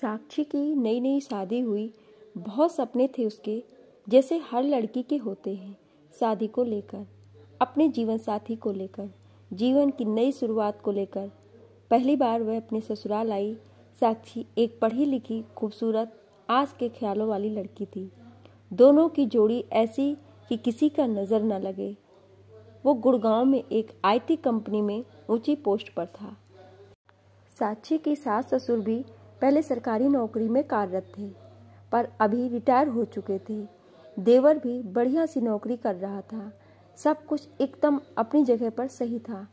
साक्षी की नई नई शादी हुई बहुत सपने थे उसके जैसे हर लड़की के होते हैं शादी को लेकर अपने जीवन साथी को लेकर जीवन की नई शुरुआत को लेकर पहली बार वह अपने ससुराल आई साक्षी एक पढ़ी लिखी खूबसूरत आज के ख्यालों वाली लड़की थी दोनों की जोड़ी ऐसी कि किसी का नज़र न लगे वो गुड़गांव में एक आईटी कंपनी में ऊंची पोस्ट पर था साक्षी की सास ससुर भी पहले सरकारी नौकरी में कार्यरत थे पर अभी रिटायर हो चुके थे देवर भी बढ़िया सी नौकरी कर रहा था सब कुछ एकदम अपनी जगह पर सही था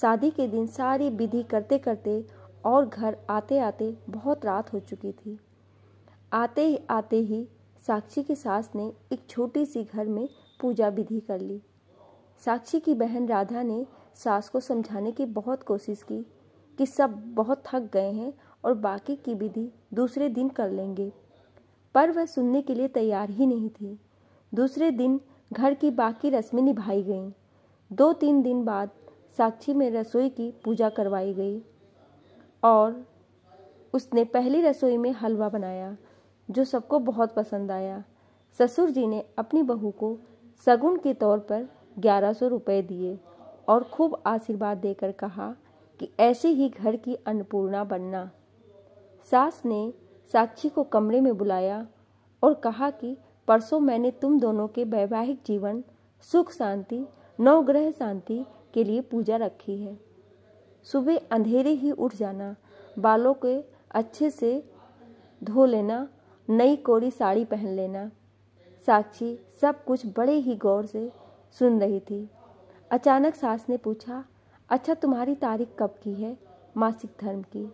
शादी के दिन सारी विधि करते करते और घर आते आते बहुत रात हो चुकी थी आते ही आते ही साक्षी की सास ने एक छोटी सी घर में पूजा विधि कर ली साक्षी की बहन राधा ने सास को समझाने की बहुत कोशिश की कि सब बहुत थक गए हैं और बाकी की विधि दूसरे दिन कर लेंगे पर वह सुनने के लिए तैयार ही नहीं थी दूसरे दिन घर की बाकी रस्में निभाई गईं दो तीन दिन बाद साक्षी में रसोई की पूजा करवाई गई और उसने पहली रसोई में हलवा बनाया जो सबको बहुत पसंद आया ससुर जी ने अपनी बहू को सगुन के तौर पर ग्यारह सौ रुपये दिए और खूब आशीर्वाद देकर कहा कि ऐसे ही घर की अन्नपूर्णा बनना सास ने साक्षी को कमरे में बुलाया और कहा कि परसों मैंने तुम दोनों के वैवाहिक जीवन सुख शांति नवग्रह शांति के लिए पूजा रखी है सुबह अंधेरे ही उठ जाना बालों के अच्छे से धो लेना नई कोरी साड़ी पहन लेना साक्षी सब कुछ बड़े ही गौर से सुन रही थी अचानक सास ने पूछा अच्छा तुम्हारी तारीख कब की है मासिक धर्म की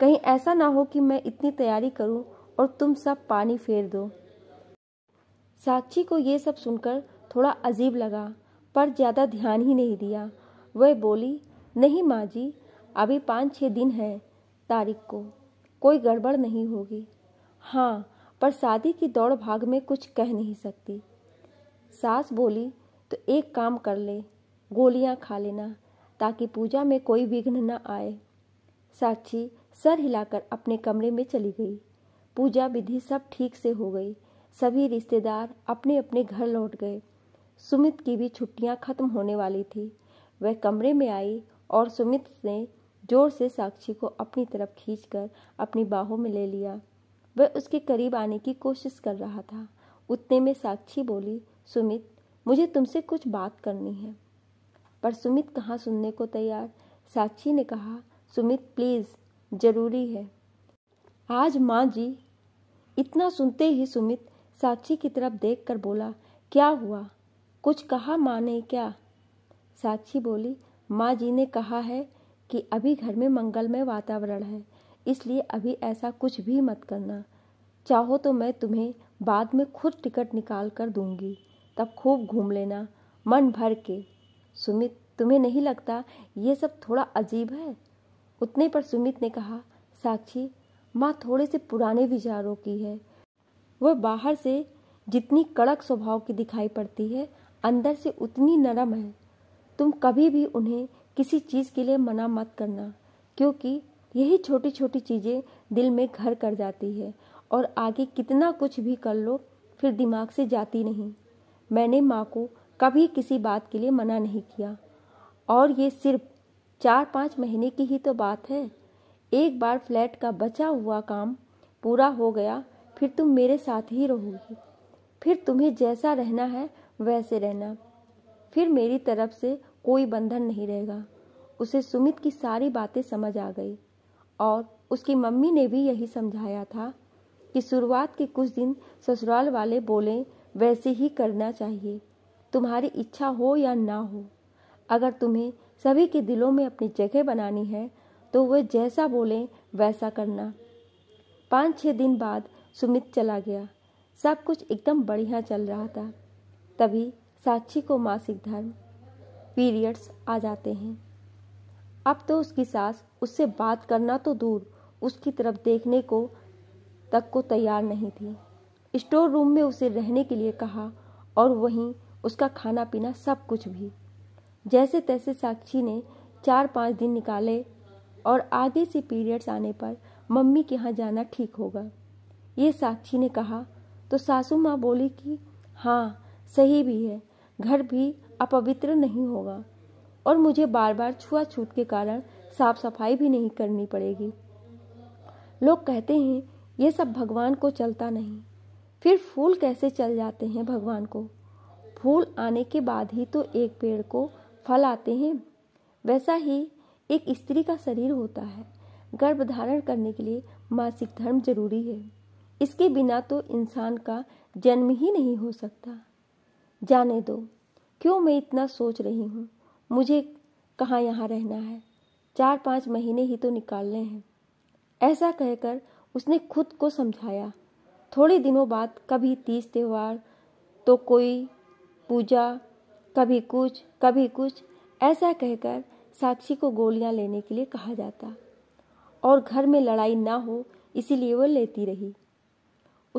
कहीं ऐसा ना हो कि मैं इतनी तैयारी करूं और तुम सब पानी फेर दो साक्षी को ये सब सुनकर थोड़ा अजीब लगा पर ज़्यादा ध्यान ही नहीं दिया वह बोली नहीं माँ जी अभी पाँच छः दिन हैं तारीख को कोई गड़बड़ नहीं होगी हाँ पर शादी की दौड़ भाग में कुछ कह नहीं सकती सास बोली तो एक काम कर ले गोलियाँ खा लेना ताकि पूजा में कोई विघ्न न आए साक्षी सर हिलाकर अपने कमरे में चली गई पूजा विधि सब ठीक से हो गई सभी रिश्तेदार अपने अपने घर लौट गए सुमित की भी छुट्टियां खत्म होने वाली थी वह कमरे में आई और सुमित ने जोर से साक्षी को अपनी तरफ खींचकर अपनी बाहों में ले लिया वह उसके करीब आने की कोशिश कर रहा था उतने में साक्षी बोली सुमित मुझे तुमसे कुछ बात करनी है पर सुमित कहाँ सुनने को तैयार साक्षी ने कहा सुमित प्लीज़ जरूरी है आज माँ जी इतना सुनते ही सुमित साक्षी की तरफ देख कर बोला क्या हुआ कुछ कहा माँ ने क्या साक्षी बोली माँ जी ने कहा है कि अभी घर में मंगलमय वातावरण है इसलिए अभी ऐसा कुछ भी मत करना चाहो तो मैं तुम्हें बाद में खुद टिकट निकाल कर दूंगी तब खूब घूम लेना मन भर के सुमित तुम्हें नहीं लगता ये सब थोड़ा अजीब है उतने पर सुमित ने कहा साक्षी माँ थोड़े से पुराने विचारों की है वह बाहर से जितनी कड़क स्वभाव की दिखाई पड़ती है अंदर से उतनी नरम है तुम कभी भी उन्हें किसी चीज़ के लिए मना मत करना क्योंकि यही छोटी छोटी चीज़ें दिल में घर कर जाती है और आगे कितना कुछ भी कर लो फिर दिमाग से जाती नहीं मैंने माँ को कभी किसी बात के लिए मना नहीं किया और ये सिर्फ चार पाँच महीने की ही तो बात है एक बार फ्लैट का बचा हुआ काम पूरा हो गया फिर तुम मेरे साथ ही रहोगी फिर तुम्हें जैसा रहना है वैसे रहना फिर मेरी तरफ से कोई बंधन नहीं रहेगा उसे सुमित की सारी बातें समझ आ गई और उसकी मम्मी ने भी यही समझाया था कि शुरुआत के कुछ दिन ससुराल वाले बोले वैसे ही करना चाहिए तुम्हारी इच्छा हो या ना हो अगर तुम्हें सभी के दिलों में अपनी जगह बनानी है तो वे जैसा बोलें वैसा करना पाँच छः दिन बाद सुमित चला गया सब कुछ एकदम बढ़िया चल रहा था तभी साक्षी को मासिक धर्म पीरियड्स आ जाते हैं अब तो उसकी सास उससे बात करना तो दूर उसकी तरफ देखने को तक को तैयार नहीं थी स्टोर रूम में उसे रहने के लिए कहा और वहीं उसका खाना पीना सब कुछ भी जैसे तैसे साक्षी ने चार पाँच दिन निकाले और आगे से पीरियड्स आने पर मम्मी के यहाँ जाना ठीक होगा ये साक्षी ने कहा तो सासू माँ बोली कि हाँ सही भी है घर भी अपवित्र नहीं होगा और मुझे बार बार छुआछूत के कारण साफ सफाई भी नहीं करनी पड़ेगी लोग कहते हैं ये सब भगवान को चलता नहीं फिर फूल कैसे चल जाते हैं भगवान को फूल आने के बाद ही तो एक पेड़ को फल आते हैं वैसा ही एक स्त्री का शरीर होता है गर्भ धारण करने के लिए मासिक धर्म जरूरी है इसके बिना तो इंसान का जन्म ही नहीं हो सकता जाने दो क्यों मैं इतना सोच रही हूँ मुझे कहाँ यहाँ रहना है चार पाँच महीने ही तो निकालने हैं ऐसा कहकर उसने खुद को समझाया थोड़े दिनों बाद कभी तीज त्यौहार तो कोई पूजा कभी कुछ कभी कुछ ऐसा कहकर साक्षी को गोलियां लेने के लिए कहा जाता और घर में लड़ाई ना हो इसीलिए वह लेती रही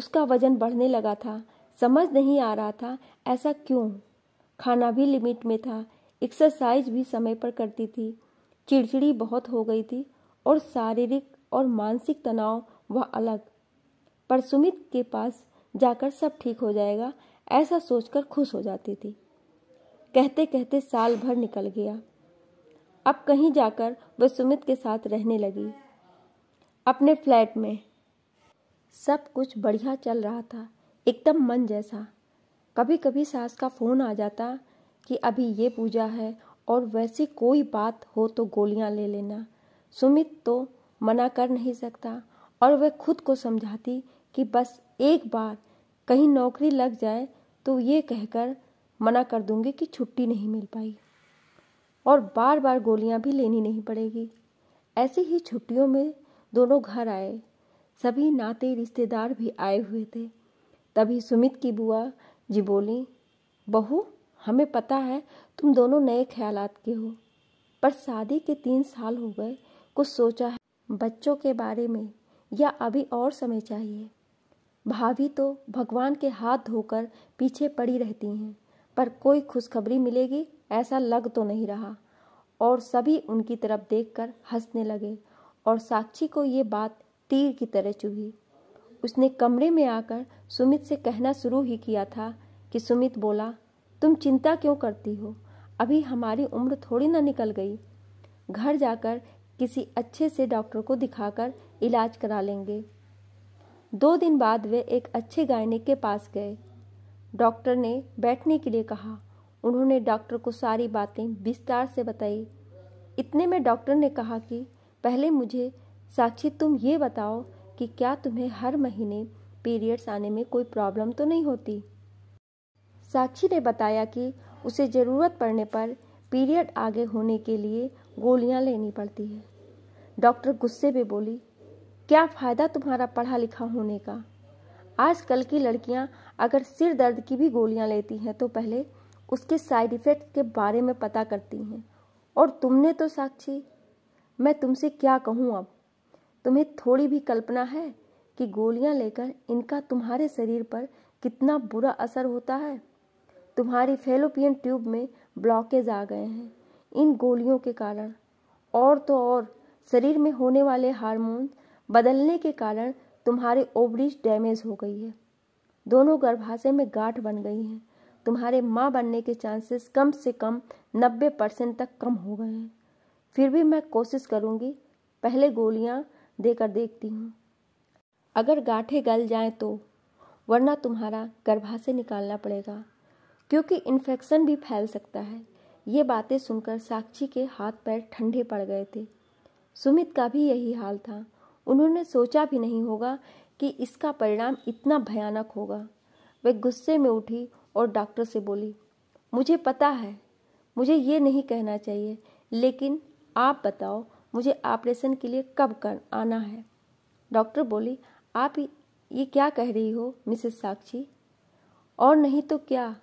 उसका वजन बढ़ने लगा था समझ नहीं आ रहा था ऐसा क्यों खाना भी लिमिट में था एक्सरसाइज भी समय पर करती थी चिड़चिड़ी बहुत हो गई थी और शारीरिक और मानसिक तनाव वह अलग पर सुमित के पास जाकर सब ठीक हो जाएगा ऐसा सोचकर खुश हो जाती थी कहते कहते साल भर निकल गया अब कहीं जाकर वह सुमित के साथ रहने लगी अपने फ्लैट में सब कुछ बढ़िया चल रहा था एकदम मन जैसा कभी कभी सास का फ़ोन आ जाता कि अभी ये पूजा है और वैसी कोई बात हो तो गोलियां ले लेना सुमित तो मना कर नहीं सकता और वह खुद को समझाती कि बस एक बार कहीं नौकरी लग जाए तो ये कहकर मना कर दूंगी कि छुट्टी नहीं मिल पाई और बार बार गोलियां भी लेनी नहीं पड़ेगी ऐसे ही छुट्टियों में दोनों घर आए सभी नाते रिश्तेदार भी आए हुए थे तभी सुमित की बुआ जी बोली बहू हमें पता है तुम दोनों नए ख्यालात के हो पर शादी के तीन साल हो गए कुछ सोचा है बच्चों के बारे में या अभी और समय चाहिए भाभी तो भगवान के हाथ धोकर पीछे पड़ी रहती हैं पर कोई खुशखबरी मिलेगी ऐसा लग तो नहीं रहा और सभी उनकी तरफ देखकर हंसने लगे और साक्षी को ये बात तीर की तरह चुभी उसने कमरे में आकर सुमित से कहना शुरू ही किया था कि सुमित बोला तुम चिंता क्यों करती हो अभी हमारी उम्र थोड़ी ना निकल गई घर जाकर किसी अच्छे से डॉक्टर को दिखाकर इलाज करा लेंगे दो दिन बाद वे एक अच्छे गायने के पास गए डॉक्टर ने बैठने के लिए कहा उन्होंने डॉक्टर को सारी बातें विस्तार से बताई इतने में डॉक्टर ने कहा कि पहले मुझे साक्षी तुम ये बताओ कि क्या तुम्हें हर महीने पीरियड्स आने में कोई प्रॉब्लम तो नहीं होती साक्षी ने बताया कि उसे ज़रूरत पड़ने पर पीरियड आगे होने के लिए गोलियां लेनी पड़ती है डॉक्टर गुस्से में बोली क्या फ़ायदा तुम्हारा पढ़ा लिखा होने का आजकल की लड़कियां अगर सिर दर्द की भी गोलियां लेती हैं तो पहले उसके साइड इफ़ेक्ट के बारे में पता करती हैं और तुमने तो साक्षी मैं तुमसे क्या कहूँ अब तुम्हें थोड़ी भी कल्पना है कि गोलियां लेकर इनका तुम्हारे शरीर पर कितना बुरा असर होता है तुम्हारी फेलोपियन ट्यूब में ब्लॉकेज आ गए हैं इन गोलियों के कारण और तो और शरीर में होने वाले हार्मोन बदलने के कारण तुम्हारे ओवरीज डैमेज हो गई है दोनों गर्भाशय में गांठ बन गई हैं तुम्हारे माँ बनने के चांसेस कम से कम नब्बे परसेंट तक कम हो गए हैं फिर भी मैं कोशिश करूँगी पहले गोलियाँ देकर देखती हूँ अगर गांठें गल जाए तो वरना तुम्हारा गर्भाशय निकालना पड़ेगा क्योंकि इन्फेक्शन भी फैल सकता है ये बातें सुनकर साक्षी के हाथ पैर ठंडे पड़ गए थे सुमित का भी यही हाल था उन्होंने सोचा भी नहीं होगा कि इसका परिणाम इतना भयानक होगा वह गुस्से में उठी और डॉक्टर से बोली मुझे पता है मुझे ये नहीं कहना चाहिए लेकिन आप बताओ मुझे ऑपरेशन के लिए कब कर आना है डॉक्टर बोली आप ये क्या कह रही हो मिसेस साक्षी और नहीं तो क्या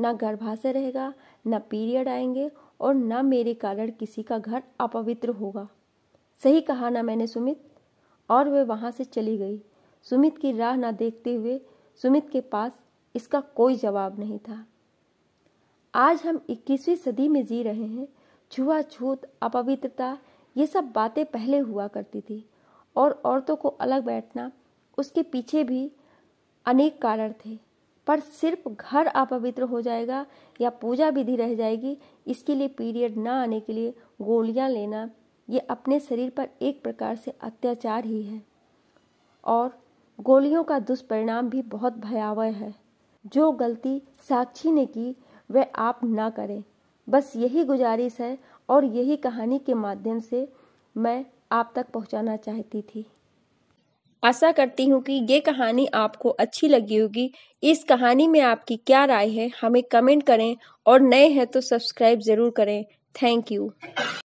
ना गर्भाशय रहेगा ना पीरियड आएंगे और ना मेरे कारण किसी का घर अपवित्र होगा सही कहा ना मैंने सुमित और वे वहाँ से चली गई सुमित की राह ना देखते हुए सुमित के पास इसका कोई जवाब नहीं था आज हम 21वीं सदी में जी रहे हैं छुआछूत अपवित्रता ये सब बातें पहले हुआ करती थी और औरतों को अलग बैठना उसके पीछे भी अनेक कारण थे पर सिर्फ घर अपवित्र हो जाएगा या पूजा विधि रह जाएगी इसके लिए पीरियड ना आने के लिए गोलियां लेना ये अपने शरीर पर एक प्रकार से अत्याचार ही है और गोलियों का दुष्परिणाम भी बहुत भयावह है जो गलती साक्षी ने की वह आप ना करें बस यही गुजारिश है और यही कहानी के माध्यम से मैं आप तक पहुंचाना चाहती थी आशा करती हूँ कि ये कहानी आपको अच्छी लगी होगी इस कहानी में आपकी क्या राय है हमें कमेंट करें और नए हैं तो सब्सक्राइब ज़रूर करें थैंक यू